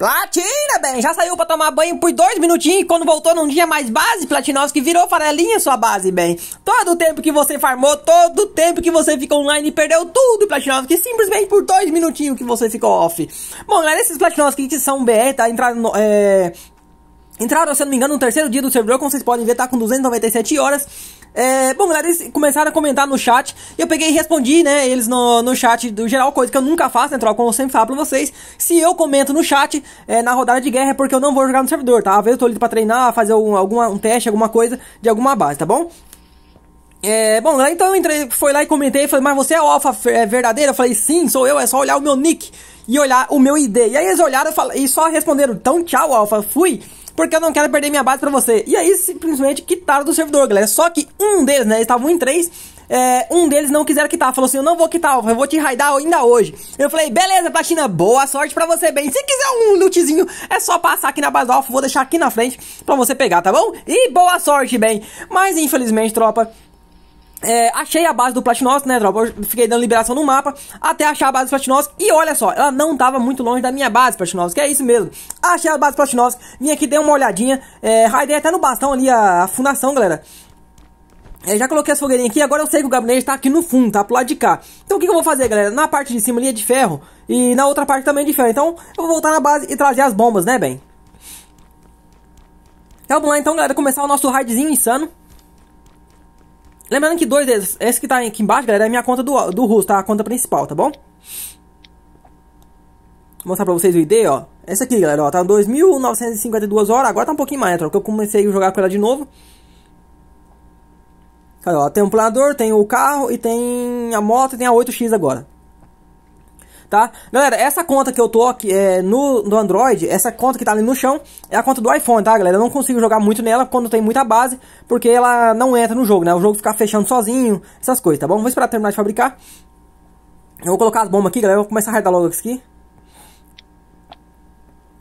Platina, bem, já saiu pra tomar banho por dois minutinhos e quando voltou não tinha mais base, Platinovski virou farelinha sua base, bem. Todo o tempo que você farmou, todo o tempo que você ficou online, perdeu tudo, Platinovski, simplesmente por dois minutinhos que você ficou off. Bom, galera, esses Platinovski que são BR, tá entrando, é, Entraram, se não me engano, no terceiro dia do servidor, como vocês podem ver, tá com 297 horas. É, bom, galera, eles começaram a comentar no chat. Eu peguei e respondi, né? Eles no, no chat do geral, coisa que eu nunca faço, né, troca? Como eu sempre falo pra vocês. Se eu comento no chat é, na rodada de guerra, é porque eu não vou jogar no servidor, tá? Às vezes eu tô ali pra treinar, fazer um, alguma, um teste, alguma coisa de alguma base, tá bom? É, bom, então eu entrei, foi lá e comentei, falei, mas você é alfa é verdadeira? Eu falei, sim, sou eu, é só olhar o meu nick e olhar o meu ID. E aí eles olharam e, falaram, e só responderam, então tchau, alfa, fui porque eu não quero perder minha base pra você. E aí simplesmente quitaram do servidor, galera. Só que um deles, né, eles estavam em três, é, um deles não quiser quitar, falou assim, eu não vou quitar, eu vou te raidar ainda hoje. Eu falei, beleza, Platina, boa sorte pra você, bem. Se quiser um lootzinho, é só passar aqui na base do vou deixar aqui na frente pra você pegar, tá bom? E boa sorte, bem. Mas infelizmente, tropa, é, achei a base do Platinos, né, tropa? Eu fiquei dando liberação no mapa até achar a base do Platinos. E olha só, ela não tava muito longe da minha base Platinos, que é isso mesmo. Achei a base do Platinos, vim aqui, dei uma olhadinha. É, raidei até no bastão ali a, a fundação, galera. É, já coloquei as fogueirinhas aqui, agora eu sei que o gabinete tá aqui no fundo, tá pro lado de cá. Então o que, que eu vou fazer, galera? Na parte de cima ali é de ferro e na outra parte também é de ferro. Então eu vou voltar na base e trazer as bombas, né, bem? Então vamos lá então, galera, começar o nosso raidzinho insano. Lembrando que dois deles, esse que tá aqui embaixo, galera, é minha conta do, do Russo, tá? A conta principal, tá bom? Vou mostrar pra vocês o ID, ó. Essa aqui, galera, ó, tá 2.952 horas, agora tá um pouquinho mais, né, porque eu comecei a jogar com ela de novo. Cara, ó, tem o um planador, tem o carro e tem a moto e tem a 8X agora tá? Galera, essa conta que eu tô aqui é, no, no Android, essa conta que tá ali no chão, é a conta do iPhone, tá, galera? Eu não consigo jogar muito nela quando tem muita base, porque ela não entra no jogo, né? O jogo fica fechando sozinho, essas coisas, tá bom? Vou esperar terminar de fabricar. Eu vou colocar as bombas aqui, galera. Eu vou começar a raidar logo aqui.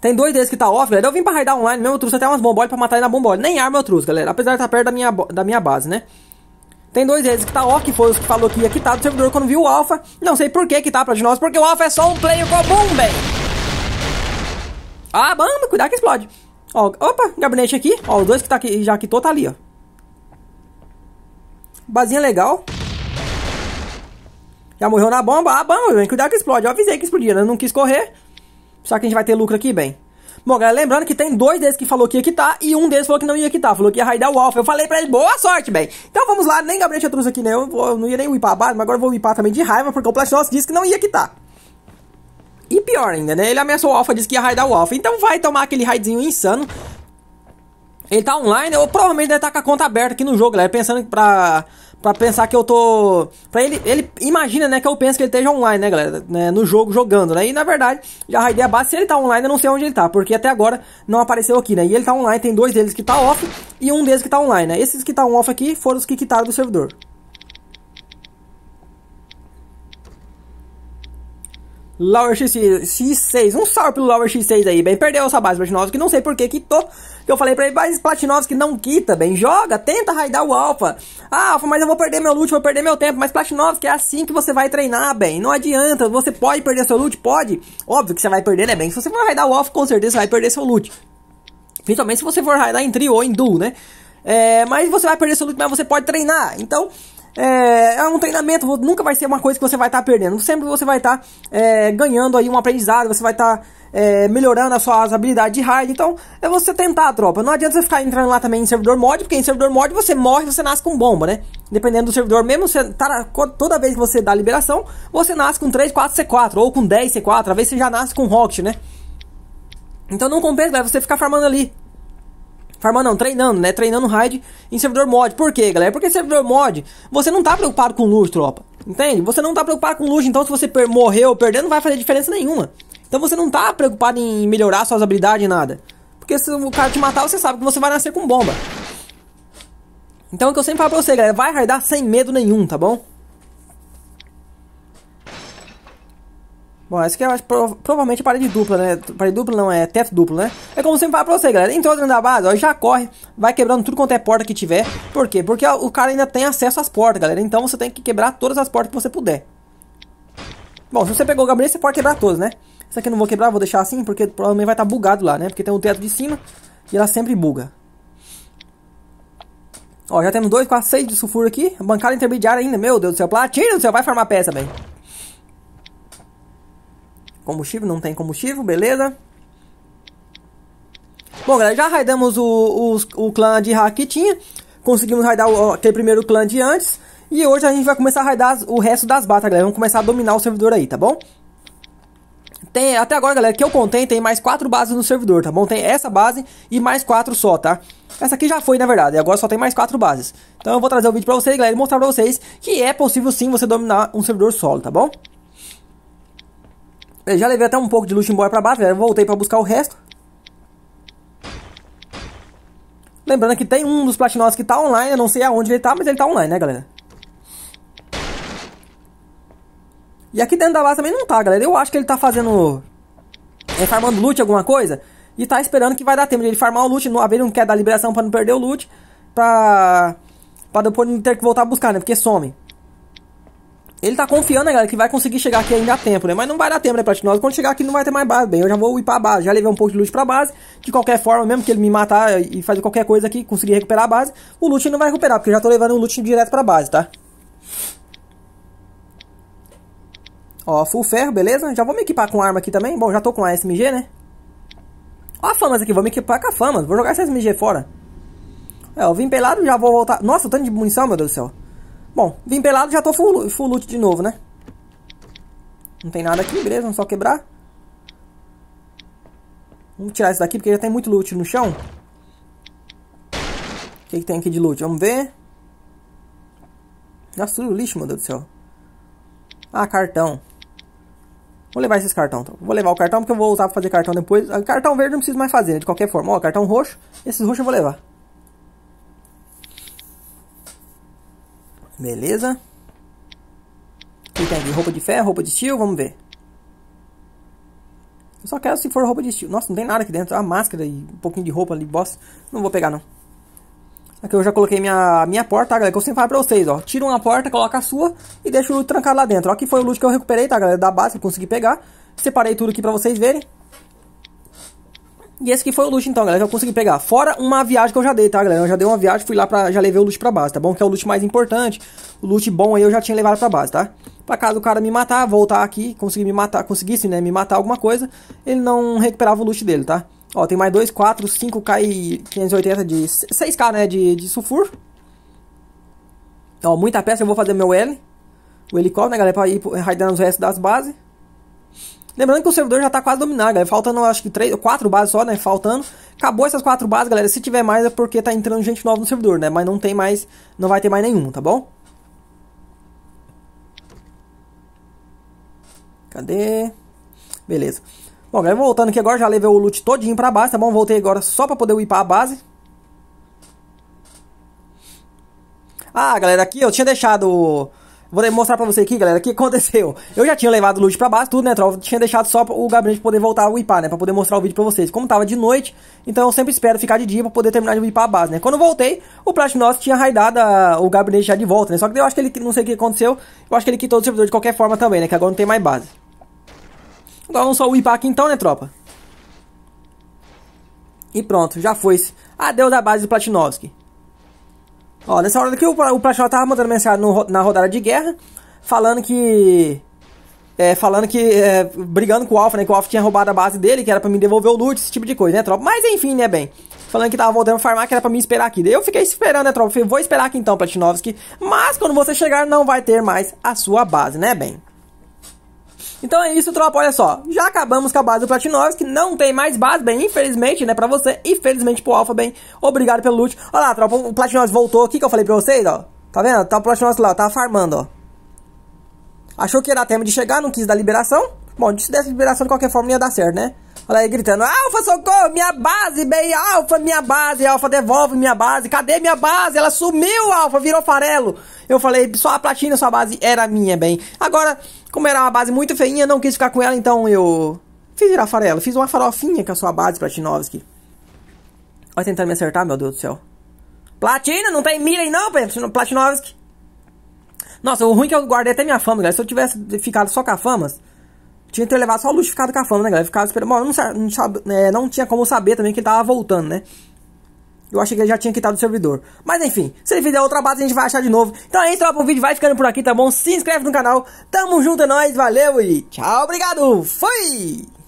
Tem dois desses que tá off, galera. Eu vim pra raidar online mesmo, eu trouxe até umas bombolas pra matar ele na bombola. Nem arma eu trouxe, galera. Apesar de estar tá perto da minha, da minha base, né? Tem dois redes que tá ó, que foi os que falou que ia quitar do servidor quando viu o Alpha. Não sei por que tá pra de nós, porque o Alpha é só um player comum, bem. Ah, bamba, cuidado que explode. Ó, opa, gabinete aqui. Ó, os dois que tá aqui, já quitou tá ali, ó. Bazinha legal. Já morreu na bomba. Ah, bamba bem, cuidado que explode. Eu avisei que explodia, né? Não quis correr. Só que a gente vai ter lucro aqui, bem. Bom, galera, lembrando que tem dois desses que falou que ia quitar e um deles falou que não ia quitar, falou que ia raidar o Alpha. Eu falei pra ele, boa sorte, bem. Então vamos lá, nem Gabriel trouxe aqui, né? Eu, eu, não ia nem whipar a base, mas agora eu vou whipar também de raiva, porque o Platinos disse que não ia quitar. E pior ainda, né? Ele ameaçou o Alpha, disse que ia raidar o Alpha. Então vai tomar aquele raidzinho insano. Ele tá online, ou provavelmente deve estar tá com a conta aberta aqui no jogo, galera, pensando pra Pra pensar que eu tô. Pra ele. Ele imagina, né, que eu penso que ele esteja online, né, galera? Né, no jogo, jogando, né? E na verdade, já raidei a base. Se ele tá online, eu não sei onde ele tá. Porque até agora não apareceu aqui, né? E ele tá online, tem dois deles que tá off e um deles que tá online, né? Esses que tá off aqui foram os que quitaram do servidor. Lower X6, X6. Um salve pro Lower X6 aí, bem. Perdeu essa base Platinovski, não sei por que quitou. Que eu falei pra ele, mas Platinovski não quita, bem. Joga, tenta raidar o Alpha. Ah, Alpha, mas eu vou perder meu loot, vou perder meu tempo. Mas Platinovski, é assim que você vai treinar, bem. Não adianta, você pode perder seu loot? Pode. Óbvio que você vai perder, né, bem? Se você for raidar o Alpha, com certeza você vai perder seu loot. Principalmente se você for raidar em trio ou em duo, né? É, mas você vai perder seu loot, mas você pode treinar. Então, é, é um treinamento, nunca vai ser uma coisa que você vai estar tá perdendo. Sempre você vai estar tá, é, ganhando aí um aprendizado, você vai estar tá, é, melhorando as suas habilidades de raid. Então, é você tentar, tropa. Não adianta você ficar entrando lá também em servidor mod, porque em servidor mod você morre, você nasce com bomba, né? Dependendo do servidor, mesmo você tá, toda vez que você dá liberação, você nasce com 3, 4 C4, ou com 10 C4, às vezes você já nasce com Rocket, né? Então não compensa, é você ficar farmando ali. Farmando não, treinando, né? Treinando raid em servidor mod. Por quê, galera? Porque servidor mod, você não tá preocupado com luz, tropa. Entende? Você não tá preocupado com luz, então se você per morreu perdendo, não vai fazer diferença nenhuma. Então você não tá preocupado em melhorar suas habilidades, nada. Porque se o cara te matar, você sabe que você vai nascer com bomba. Então é o que eu sempre falo pra você, galera. Vai raidar sem medo nenhum, tá bom? Bom, essa aqui é mais, prov provavelmente parede dupla, né? Parede dupla não, é teto duplo, né? É como sempre falo pra você, galera. Entrou dentro da base, ó, já corre, vai quebrando tudo quanto é porta que tiver. Por quê? Porque o cara ainda tem acesso às portas, galera. Então você tem que quebrar todas as portas que você puder. Bom, se você pegou o gabinete, você pode quebrar todas, né? Essa aqui eu não vou quebrar, vou deixar assim, porque provavelmente vai estar tá bugado lá, né? Porque tem um teto de cima e ela sempre buga. Ó, já temos dois, quatro, seis de sulfuro aqui. Bancada intermediária ainda, meu Deus do céu. Platina do céu, vai farmar peça, velho. Combustível, não tem combustível, beleza. Bom, galera, já raidamos o, o, o clã de hack que tinha. Conseguimos raidar o, aquele primeiro clã de antes. E hoje a gente vai começar a raidar o resto das batas, galera. Vamos começar a dominar o servidor aí, tá bom? Tem, até agora, galera, que eu contei, tem mais quatro bases no servidor, tá bom? Tem essa base e mais quatro só, tá? Essa aqui já foi, na verdade, agora só tem mais quatro bases. Então eu vou trazer o um vídeo pra vocês, galera, e mostrar pra vocês que é possível sim você dominar um servidor solo, tá bom? Eu já levei até um pouco de luxo embora pra baixo, já voltei pra buscar o resto. Lembrando que tem um dos platinos que tá online, eu não sei aonde ele tá, mas ele tá online, né, galera? E aqui dentro da base também não tá, galera. Eu acho que ele tá fazendo... É, farmando loot, alguma coisa. E tá esperando que vai dar tempo de ele farmar o loot. Não ver, ele não quer dar liberação pra não perder o loot. Pra... Pra depois não ter que voltar a buscar, né? Porque some. Ele tá confiando, né, galera, que vai conseguir chegar aqui ainda a tempo, né? Mas não vai dar tempo, né, Platinose? Quando chegar aqui não vai ter mais base, bem. Eu já vou ir pra base. Já levei um pouco de loot pra base. De qualquer forma, mesmo que ele me matar e fazer qualquer coisa aqui, conseguir recuperar a base, o loot não vai recuperar, porque eu já tô levando o loot direto pra base, tá? Ó, full ferro, beleza? Já vou me equipar com arma aqui também. Bom, já tô com a SMG, né? Ó a famas aqui, vou me equipar com a famas. Vou jogar essa SMG fora. É, eu vim pelado, e já vou voltar. Nossa, o tanto de munição, meu Deus do céu. Bom, vim pelado, já tô full, full loot de novo, né? Não tem nada aqui, beleza, vamos só quebrar. Vamos tirar isso daqui, porque já tem muito loot no chão. O que, que tem aqui de loot? Vamos ver. Nossa, tudo lixo, meu Deus do céu. Ah, cartão. Vou levar esses cartão, então. Vou levar o cartão, porque eu vou usar pra fazer cartão depois. Ah, cartão verde eu não preciso mais fazer, né? de qualquer forma. Ó, cartão roxo. Esses roxos eu vou levar. Beleza. que tem aqui roupa de ferro, roupa de steel, vamos ver. Eu só quero se for roupa de steel. Nossa, não tem nada aqui dentro. A máscara e um pouquinho de roupa ali, boss. Não vou pegar, não. Aqui eu já coloquei minha, minha porta, tá, galera? Que eu sempre falo pra vocês, ó. Tira uma porta, coloca a sua e deixa o loot trancado lá dentro. Ó, aqui foi o loot que eu recuperei, tá, galera? Da base, que eu consegui pegar. Separei tudo aqui pra vocês verem. E esse aqui foi o loot então, galera, que eu consegui pegar. Fora uma viagem que eu já dei, tá, galera? Eu já dei uma viagem, fui lá pra... Já levei o loot pra base, tá bom? Que é o loot mais importante. O loot bom aí eu já tinha levado pra base, tá? Pra caso o cara me matar, voltar aqui, conseguir me matar... Conseguisse, né, me matar alguma coisa, ele não recuperava o loot dele, tá? Ó, tem mais 2, 4, 5k e 580 de... 6k, né, de, de sulfur. Ó, muita peça, eu vou fazer meu L. O helicóptero, né, galera, pra ir raidando os restos das bases. Lembrando que o servidor já está quase dominado, galera. Faltando, acho que três, quatro bases só, né? Faltando. Acabou essas quatro bases, galera. Se tiver mais é porque tá entrando gente nova no servidor, né? Mas não tem mais, não vai ter mais nenhum, tá bom? Cadê? Beleza. Bom, galera, voltando aqui agora, já levei o loot todinho pra base, tá bom? Voltei agora só pra poder whipar a base. Ah, galera, aqui eu tinha deixado Vou mostrar pra você aqui, galera, o que aconteceu. Eu já tinha levado o loot pra base, tudo, né, troll? Tinha deixado só o gabinete poder voltar a whipar, né? Pra poder mostrar o vídeo pra vocês. Como tava de noite, então eu sempre espero ficar de dia pra poder terminar de whipar a base, né? Quando eu voltei, o Platinoss tinha raidado a, o gabinete já de volta, né? Só que eu acho que ele, não sei o que aconteceu, eu acho que ele quitou o servidor de qualquer forma também, né? Que agora não tem mais base. Agora vamos só whipar aqui então, né, tropa? E pronto, já foi. -se. Adeus da base do Platinovski. Ó, nessa hora aqui, o, o Pachó tava mandando mensagem no, na rodada de guerra, falando que. É, falando que. É, brigando com o Alpha, né? Que o Alpha tinha roubado a base dele, que era pra me devolver o loot, esse tipo de coisa, né, tropa? Mas enfim, né, bem. Falando que tava voltando a farmar, que era pra me esperar aqui. Daí eu fiquei esperando, né, tropa? Falei, vou esperar aqui então, Platinovski. Mas quando você chegar, não vai ter mais a sua base, né, bem? Então é isso, tropa, olha só. Já acabamos com a base do Platinovski, não tem mais base, bem, infelizmente, né, pra você, infelizmente pro Alpha, bem, obrigado pelo loot. Olha lá, tropa, o Platinovski voltou aqui, que eu falei pra vocês, ó. Tá vendo? Tá o Platinovski lá, tá farmando, ó. Achou que ia dar tempo de chegar, não quis dar liberação. Bom, se desse liberação de qualquer forma ia dar certo, né? Olha aí gritando, Alfa, socorro, minha base, bem Alfa, minha base, Alfa, devolve minha base, cadê minha base? Ela sumiu, Alfa, virou farelo. Eu falei, só a platina, sua base era minha, bem. Agora, como era uma base muito feinha, não quis ficar com ela, então eu fiz virar farelo. Fiz uma farofinha com a sua base, Platinovski. Olha tentando me acertar, meu Deus do céu. Platina, não tem mira aí não, Platinovski. Nossa, o ruim é que eu guardei até minha fama, galera. Se eu tivesse ficado só com a fama tinha que ter levado só o com a cafando, né, galera? ficava esperando. Bom, não, não, não, é, não tinha como saber também que ele tava voltando, né? Eu achei que ele já tinha quitado o servidor. Mas enfim, se ele fizer outra base, a gente vai achar de novo. Então entra isso, o vídeo vai ficando por aqui, tá bom? Se inscreve no canal. Tamo junto, é nóis, valeu e tchau, obrigado, fui!